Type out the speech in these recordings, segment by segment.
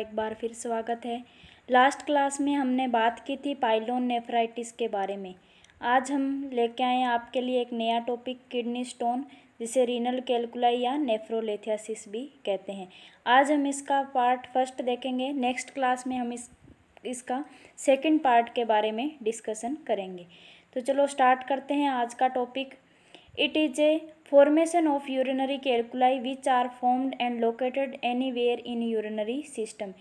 एक बार फिर स्वागत है लास्ट क्लास में हमने बात की थी पाइलोन नेफ्राइटिस के बारे में आज हम लेके आए हैं आपके लिए एक नया टॉपिक किडनी स्टोन जिसे रीनल कैलकुलाई या नेफ्रोलेथियासिस भी कहते हैं आज हम इसका पार्ट फर्स्ट देखेंगे नेक्स्ट क्लास में हम इस इसका सेकंड पार्ट के बारे में डिस्कशन करेंगे तो चलो स्टार्ट करते हैं आज का topic It is a formation of urinary calculi which are formed and located anywhere in urinary system.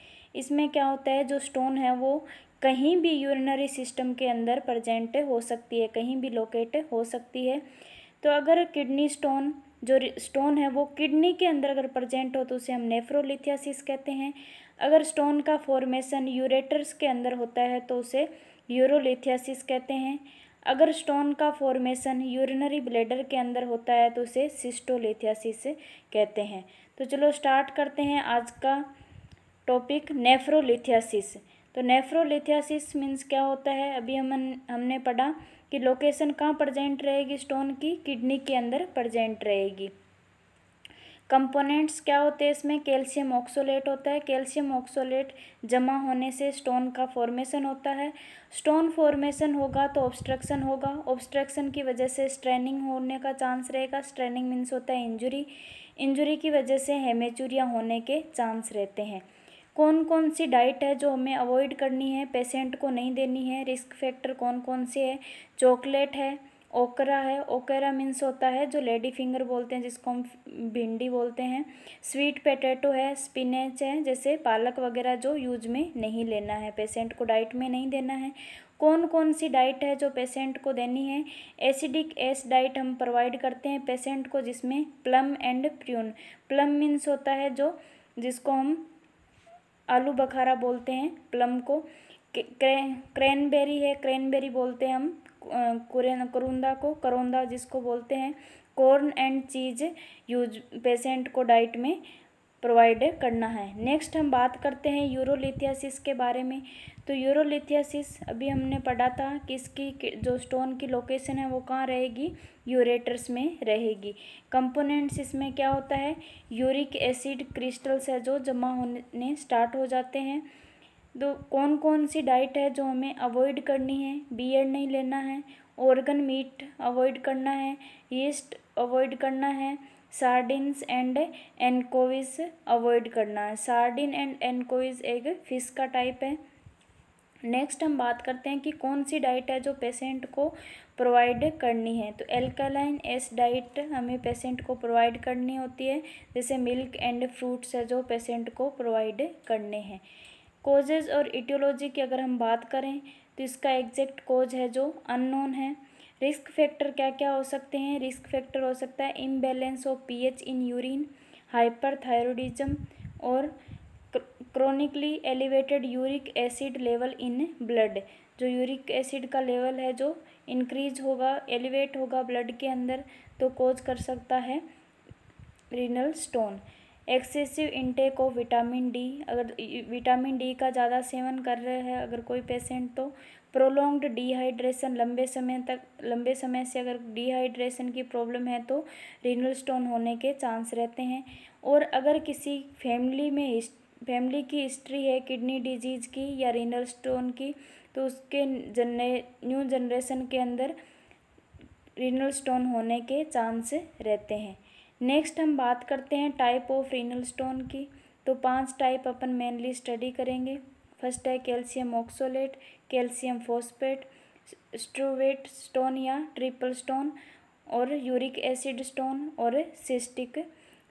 इसमें क्या होता है जो स्टोन है वो कहीं भी यूरिनरी सिस्टम के अंदर प्रजेंट हो सकती है कहीं भी लोकेट हो सकती है तो अगर किडनी स्टोन जो स्टोन है वो किडनी के अंदर अगर प्रजेंट हो तो उसे हम नेफ्रोलिथियासिस कहते हैं अगर स्टोन का फॉर्मेशन यूरेटर्स के अंदर होता है तो उसे यूरोलिथियासिस कहते हैं अगर स्टोन का फॉर्मेशन यूरिनरी ब्लेडर के अंदर होता है तो उसे सिस्टोलेथियासिस कहते हैं तो चलो स्टार्ट करते हैं आज का टॉपिक नेफ्रोलिथियासिस तो नेफ्रोलिथियासिस मीन्स क्या होता है अभी हम हमने पढ़ा कि लोकेशन कहाँ प्रजेंट रहेगी स्टोन की किडनी के अंदर प्रजेंट रहेगी कंपोनेंट्स क्या होते हैं इसमें कैल्शियम ऑक्सोलेट होता है कैल्शियम ऑक्सोलेट जमा होने से स्टोन का फॉर्मेशन होता है स्टोन फॉर्मेशन होगा तो ऑब्स्ट्रक्शन होगा ऑब्स्ट्रक्शन की वजह से स्ट्रेनिंग होने का चांस रहेगा स्ट्रेनिंग मीन्स होता है इंजुरी इंजुरी की वजह से हेमेचूरिया होने के चांस रहते हैं कौन कौन सी डाइट है जो हमें अवॉइड करनी है पेशेंट को नहीं देनी है रिस्क फैक्टर कौन कौन से है चॉकलेट है ओकरा है ओकरा मीन्स होता है जो लेडी फिंगर बोलते हैं जिसको हम भिंडी बोलते हैं स्वीट पोटैटो है स्पिनेच है जैसे पालक वगैरह जो यूज में नहीं लेना है पेशेंट को डाइट में नहीं देना है कौन कौन सी डाइट है जो पेशेंट को देनी है एसिडिक एस डाइट हम प्रोवाइड करते हैं पेशेंट को जिसमें plum and prune plum means होता है जो जिसको हम आलू बखारा बोलते हैं प्लम को क्रैनबेरी है क्रैनबेरी बोलते हैं हम करुंदा को करौंदा जिसको बोलते हैं corn and cheese use patient को डाइट में प्रोवाइड करना है नेक्स्ट हम बात करते हैं यूरोलिथियासिस के बारे में तो यूरोलिथियासिस अभी हमने पढ़ा था कि इसकी जो स्टोन की लोकेशन है वो कहाँ रहेगी यूरेटर्स में रहेगी कंपोनेंट्स इसमें क्या होता है यूरिक एसिड क्रिस्टल्स है जो जमा होने स्टार्ट हो जाते हैं दो कौन कौन सी डाइट है जो हमें अवॉइड करनी है बियर नहीं लेना है ऑर्गन मीट अवॉइड करना है ईस्ट अवॉइड करना है सार्डिन्स एंड एनकोविज अवॉइड करना है सार्डिन एंड एनकोविज एक फिश का टाइप है नेक्स्ट हम बात करते हैं कि कौन सी डाइट है जो पेशेंट को प्रोवाइड करनी है तो एल्कालाइन एस डाइट हमें पेशेंट को प्रोवाइड करनी होती है जैसे मिल्क एंड फ्रूट्स है जो पेशेंट को प्रोवाइड करने हैं कोजेज़ और इटियोलॉजी की अगर हम बात करें तो इसका एग्जैक्ट कोज है जो अननोन है रिस्क फैक्टर क्या क्या हो सकते हैं रिस्क फैक्टर हो सकता है imbalance of pH in urine hyperthyroidism और chronically elevated uric acid level in blood जो यूरिक एसिड का लेवल है जो इंक्रीज होगा एलिवेट होगा ब्लड के अंदर तो कोज कर सकता है renal stone excessive intake of vitamin D अगर विटामिन डी का ज़्यादा सेवन कर रहे हैं अगर कोई पेशेंट तो प्रोलोंग्ड डिहाइड्रेशन लंबे समय तक लंबे समय से अगर डिहाइड्रेशन की प्रॉब्लम है तो रीनल स्टोन होने के चांस रहते हैं और अगर किसी फैमिली में फैमिली की हिस्ट्री है किडनी डिजीज़ की या रिनल स्टोन की तो उसके जनरे न्यू जनरेशन के अंदर रिनल स्टोन होने के चांस रहते हैं नेक्स्ट हम बात करते हैं टाइप ऑफ रीनल स्टोन की तो पांच टाइप अपन मेनली स्टडी करेंगे फर्स्ट है calcium oxalate calcium phosphate struvite stone या ट्रिपल स्टोन और यूरिक एसिड स्टोन और सिस्टिक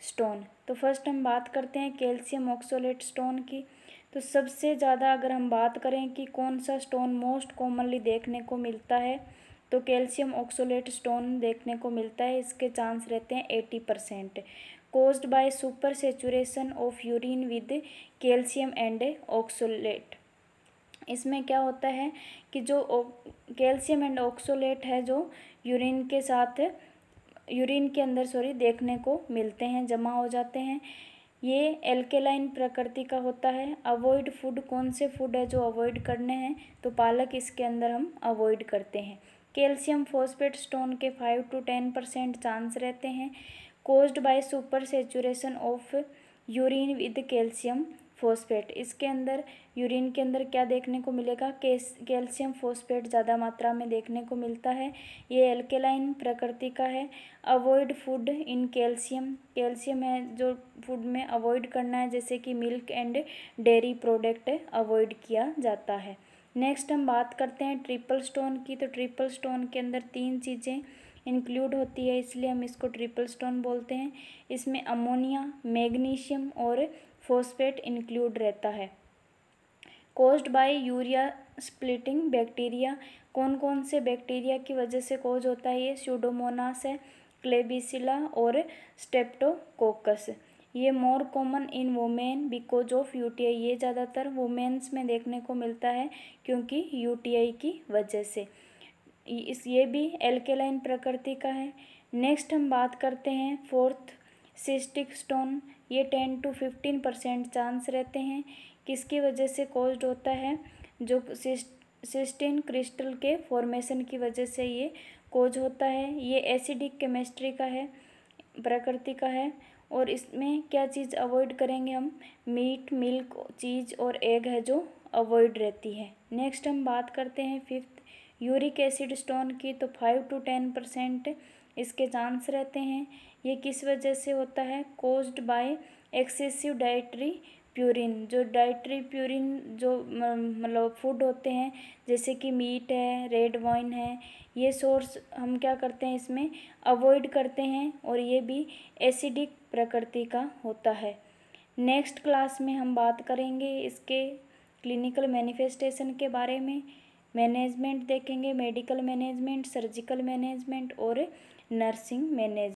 स्टोन तो फर्स्ट हम बात करते हैं कैल्शियम ऑक्सोलेट स्टोन की तो सबसे ज़्यादा अगर हम बात करें कि कौन सा स्टोन मोस्ट कॉमनली देखने को मिलता है तो कैल्शियम ऑक्सोलेट स्टोन देखने को मिलता है इसके चांस रहते हैं eighty percent caused by super saturation of urine with calcium and oxalate इसमें क्या होता है कि जो कैल्शियम एंड ऑक्सोलेट है जो यूरिन के साथ यूरिन के अंदर सॉरी देखने को मिलते हैं जमा हो जाते हैं ये एल्केलाइन प्रकृति का होता है अवॉइड फूड कौन से फूड है जो अवॉइड करने हैं तो पालक इसके अंदर हम अवॉइड करते हैं कैल्शियम फॉस्फेट स्टोन के five to ten percent chance रहते हैं caused by super saturation of urine with calcium phosphate इसके अंदर यूरिन के अंदर क्या देखने को मिलेगा कैल्शियम फॉस्फेट ज़्यादा मात्रा में देखने को मिलता है ये एल्केलाइन प्रकृति का है avoid food in calcium calcium है जो फूड में अवॉइड करना है जैसे कि milk and dairy product avoid किया जाता है नेक्स्ट हम बात करते हैं ट्रिपल स्टोन की तो ट्रिपल स्टोन के अंदर तीन चीज़ें इंक्लूड होती है इसलिए हम इसको ट्रिपल स्टोन बोलते हैं इसमें अमोनिया मैग्नीशियम और फॉस्फेट इंक्लूड रहता है caused by urea splitting bacteria कौन कौन से बैक्टीरिया की वजह से कोज होता है ये स्यूडोमोनास है क्लेबिसिला और स्टेप्टोकोकस ये more common in women because of you ये ज़्यादातर वुमेन्स में देखने को मिलता है क्योंकि यू की वजह से इस ये भी एल्केलाइन प्रकृति का है नेक्स्ट हम बात करते हैं फोर्थ सिस्टिक स्टोन ये ten to fifteen percent chance रहते हैं किसकी वजह से कोज होता है जो सिस्टिन क्रिस्टल के फॉर्मेशन की वजह से ये कोज होता है ये एसिडिक केमिस्ट्री का है प्रकृति का है और इसमें क्या चीज़ अवॉइड करेंगे हम मीट मिल्क चीज़ और एग है जो अवॉइड रहती है नेक्स्ट हम बात करते हैं फिफ्थ यूरिक एसिड स्टोन की तो फाइव टू टेन परसेंट इसके चांस रहते हैं ये किस वजह से होता है caused by excessive dietary purine जो डाइट्री प्यूरिन जो मतलब फूड होते हैं जैसे कि मीट है रेड वाइन है ये सोर्स हम क्या करते हैं इसमें अवॉइड करते हैं और ये भी एसिडिक प्रकृति का होता है नेक्स्ट क्लास में हम बात करेंगे इसके क्लिनिकल मैनिफेस्टेशन के बारे में मैनेजमेंट देखेंगे मेडिकल मैनेजमेंट सर्जिकल मैनेजमेंट और नर्सिंग मैनेज